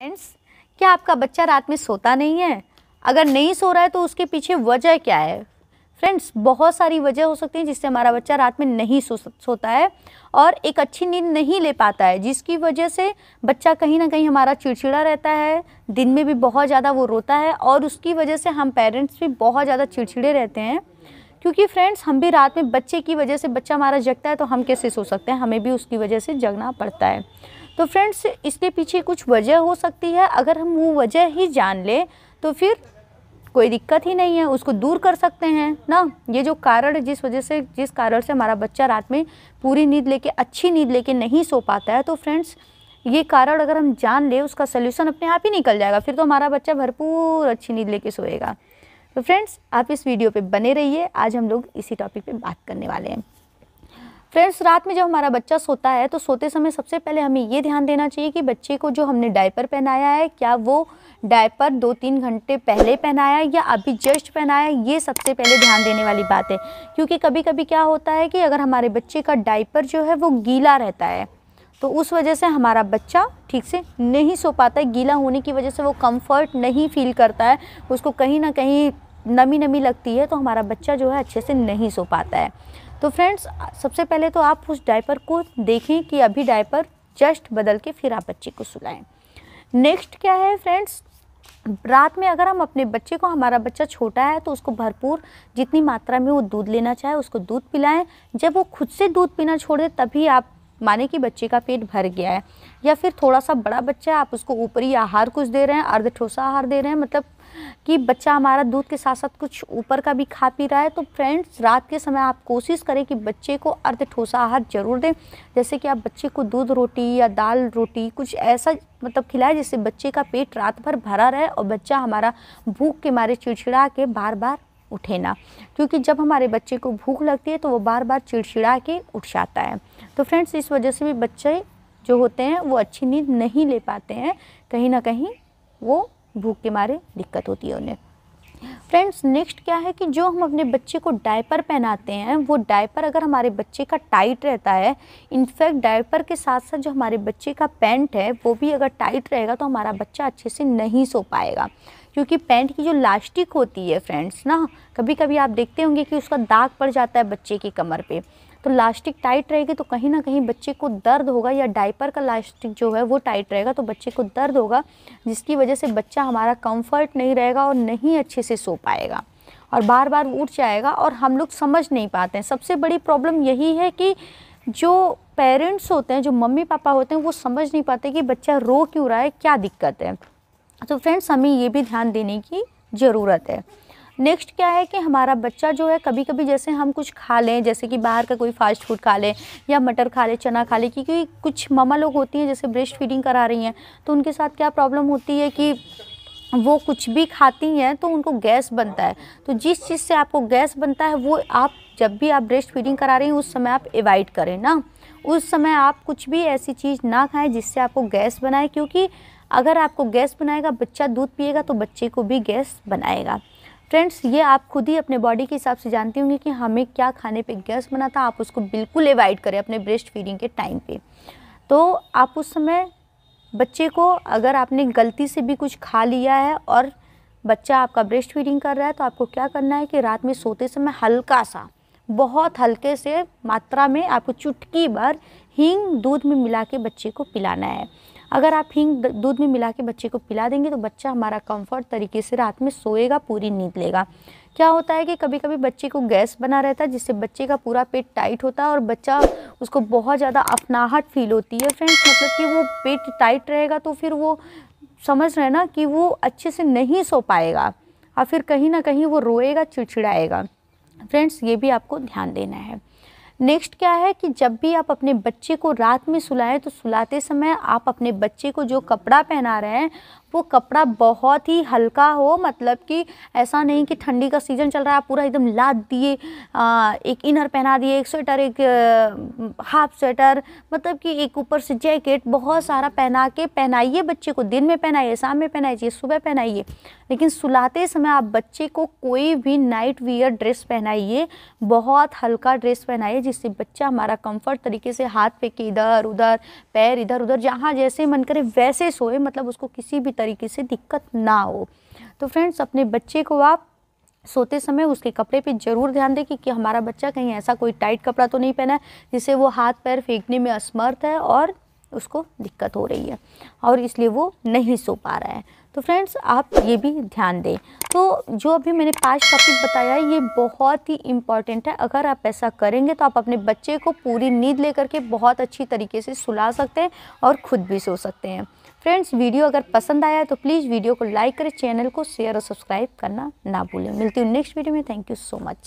friends क्या आपका बच्चा रात में सोता नहीं है अगर नहीं सो रहा है तो उसके पीछे वजह क्या है फ्रेंड्स बहुत सारी वजह हो सकती हैं जिससे हमारा बच्चा रात में नहीं सो सोता है और एक अच्छी नींद नहीं ले पाता है जिसकी वजह से बच्चा कहीं ना कहीं हमारा चिड़चिड़ा रहता है दिन में भी बहुत ज़्यादा वो रोता है और उसकी वजह से हम पेरेंट्स भी बहुत ज़्यादा चिड़चिड़े रहते हैं क्योंकि फ्रेंड्स हम भी रात में बच्चे की वजह से बच्चा हमारा जगता है तो हम कैसे सो सकते हैं हमें भी उसकी वजह से जगना पड़ता है तो फ्रेंड्स इसके पीछे कुछ वजह हो सकती है अगर हम वो वजह ही जान लें तो फिर कोई दिक्कत ही नहीं है उसको दूर कर सकते हैं ना ये जो कारण जिस वजह से जिस कारण से हमारा बच्चा रात में पूरी नींद लेके अच्छी नींद लेके नहीं सो पाता है तो फ्रेंड्स ये कारण अगर हम जान ले उसका सलूशन अपने आप ही निकल जाएगा फिर तो हमारा बच्चा भरपूर अच्छी नींद लेके सोएगा तो फ्रेंड्स आप इस वीडियो पे बने रहिए आज हम लोग इसी टॉपिक पे बात करने वाले हैं फ्रेंड्स रात में जब हमारा बच्चा सोता है तो सोते समय सबसे पहले हमें ये ध्यान देना चाहिए कि बच्चे को जो हमने डायपर पहनाया है क्या वो डायपर दो तीन घंटे पहले पहनाया या अभी जस्ट पहनाया ये सबसे पहले ध्यान देने वाली बात है क्योंकि कभी कभी क्या होता है कि अगर हमारे बच्चे का डायपर जो है वो गीला रहता है तो उस वजह से हमारा बच्चा ठीक से नहीं सो पाता है गीला होने की वजह से वो कम्फर्ट नहीं फील करता है उसको कहीं ना कहीं नमी नमी लगती है तो हमारा बच्चा जो है अच्छे से नहीं सो पाता है तो फ्रेंड्स सबसे पहले तो आप उस डायपर को देखें कि अभी डायपर जस्ट बदल के फिर आप बच्चे को सुलाएं नेक्स्ट क्या है फ्रेंड्स रात में अगर हम अपने बच्चे को हमारा बच्चा छोटा है तो उसको भरपूर जितनी मात्रा में वो दूध लेना चाहे उसको दूध पिलाएं जब वो खुद से दूध पीना छोड़ दे तभी आप माने कि बच्चे का पेट भर गया है या फिर थोड़ा सा बड़ा बच्चा है आप उसको ऊपरी आहार कुछ दे रहे हैं अर्ध ठोसा आहार दे रहे हैं मतलब कि बच्चा हमारा दूध के साथ साथ कुछ ऊपर का भी खा पी रहा है तो फ्रेंड्स रात के समय आप कोशिश करें कि बच्चे को अर्ध ठोसा आहार ज़रूर दें जैसे कि आप बच्चे को दूध रोटी या दाल रोटी कुछ ऐसा मतलब खिलाए जिससे बच्चे का पेट रात भर भरा रहे और बच्चा हमारा भूख के मारे चिड़चिड़ा के बार बार उठे ना क्योंकि जब हमारे बच्चे को भूख लगती है तो वो बार बार चिड़चिड़ा के उठ जाता है तो फ्रेंड्स इस वजह से भी बच्चे जो होते हैं वो अच्छी नींद नहीं ले पाते हैं कहीं ना कहीं वो भूख के मारे दिक्कत होती है उन्हें फ्रेंड्स नेक्स्ट क्या है कि जो हम अपने बच्चे को डायपर पहनाते हैं वो डायपर अगर हमारे बच्चे का टाइट रहता है इनफैक्ट डायपर के साथ साथ जो हमारे बच्चे का पैंट है वो भी अगर टाइट रहेगा तो हमारा बच्चा अच्छे से नहीं सो पाएगा क्योंकि पैंट की जो लास्टिक होती है फ्रेंड्स ना कभी कभी आप देखते होंगे कि उसका दाग पड़ जाता है बच्चे की कमर पर तो लास्टिक टाइट रहेगी तो कहीं ना कहीं बच्चे को दर्द होगा या डाइपर का लास्टिक जो है वो टाइट रहेगा तो बच्चे को दर्द होगा जिसकी वजह से बच्चा हमारा कंफर्ट नहीं रहेगा और नहीं अच्छे से सो पाएगा और बार बार उठ जाएगा और हम लोग समझ नहीं पाते हैं सबसे बड़ी प्रॉब्लम यही है कि जो पेरेंट्स होते हैं जो मम्मी पापा होते हैं वो समझ नहीं पाते कि बच्चा रो क्यों रहा है क्या दिक्कत है तो फ्रेंड्स हमें ये भी ध्यान देने की ज़रूरत है नेक्स्ट क्या है कि हमारा बच्चा जो है कभी कभी जैसे हम कुछ खा लें जैसे कि बाहर का कोई फास्ट फूड खा लें या मटर खा लें चना खा लें क्योंकि कुछ ममा लोग होती हैं जैसे ब्रेस्ट फीडिंग करा रही हैं तो उनके साथ क्या प्रॉब्लम होती है कि वो कुछ भी खाती हैं तो उनको गैस बनता है तो जिस चीज़ से आपको गैस बनता है वो आप जब भी आप ब्रेस्ट फीडिंग करा रही हैं उस समय आप एवॉइड करें ना उस समय आप कुछ भी ऐसी चीज़ ना खाएं जिससे आपको गैस बनाए क्योंकि अगर आपको गैस बनाएगा बच्चा दूध पिएगा तो बच्चे को भी गैस बनाएगा फ्रेंड्स ये आप खुद ही अपने बॉडी के हिसाब से जानती होंगी कि हमें क्या खाने पे गैस बना था आप उसको बिल्कुल एवाइड करें अपने ब्रेस्ट फीडिंग के टाइम पे तो आप उस समय बच्चे को अगर आपने गलती से भी कुछ खा लिया है और बच्चा आपका ब्रेस्ट फीडिंग कर रहा है तो आपको क्या करना है कि रात में सोते समय हल्का सा बहुत हल्के से मात्रा में आपको चुटकी भर हींग दूध में मिला के बच्चे को पिलाना है अगर आप हींग दूध में मिला के बच्चे को पिला देंगे तो बच्चा हमारा कंफर्ट तरीके से रात में सोएगा पूरी नींद लेगा क्या होता है कि कभी कभी बच्चे को गैस बना रहता है जिससे बच्चे का पूरा पेट टाइट होता है और बच्चा उसको बहुत ज़्यादा अपनाहट फील होती है फ्रेंड्स मतलब कि वो पेट टाइट रहेगा तो फिर वो समझ रहे ना कि वो अच्छे से नहीं सो पाएगा और फिर कहीं ना कहीं वो रोएगा चिड़चिड़ाएगा फ्रेंड्स ये भी आपको ध्यान देना है नेक्स्ट क्या है कि जब भी आप अपने बच्चे को रात में सुलाएं तो सुलाते समय आप अपने बच्चे को जो कपड़ा पहना रहे हैं वो कपड़ा बहुत ही हल्का हो मतलब कि ऐसा नहीं कि ठंडी का सीज़न चल रहा है आप पूरा एकदम लाद दिए एक इनर पहना दिए एक स्वेटर एक हाफ स्वेटर मतलब कि एक ऊपर से जैकेट बहुत सारा पहना के पहनाइए बच्चे को दिन में पहनाइए शाम में पहनाइए सुबह पहनाइए लेकिन सुलाते समय आप बच्चे को कोई भी नाइट वियर ड्रेस पहनाइए बहुत हल्का ड्रेस पहनाइए जिससे बच्चा हमारा कंफर्ट तरीके से हाथ पे के इधर उधर पैर इधर उधर जहाँ जैसे मन करे वैसे सोए मतलब उसको किसी भी तरीके से दिक्कत ना हो तो फ्रेंड्स अपने बच्चे को आप सोते समय उसके कपड़े पे ज़रूर ध्यान दें कि, कि हमारा बच्चा कहीं ऐसा कोई टाइट कपड़ा तो नहीं पहना है जिससे वो हाथ पैर फेंकने में असमर्थ है और उसको दिक्कत हो रही है और इसलिए वो नहीं सो पा रहा है तो फ्रेंड्स आप ये भी ध्यान दें तो जो अभी मैंने पाँच टॉपिक बताया ये बहुत ही इम्पॉर्टेंट है अगर आप ऐसा करेंगे तो आप अपने बच्चे को पूरी नींद लेकर के बहुत अच्छी तरीके से सुला सकते हैं और ख़ुद भी सो सकते हैं फ्रेंड्स वीडियो अगर पसंद आया तो प्लीज़ वीडियो को लाइक करें चैनल को शेयर और सब्सक्राइब करना ना भूलें मिलती हूँ नेक्स्ट वीडियो में थैंक यू सो मच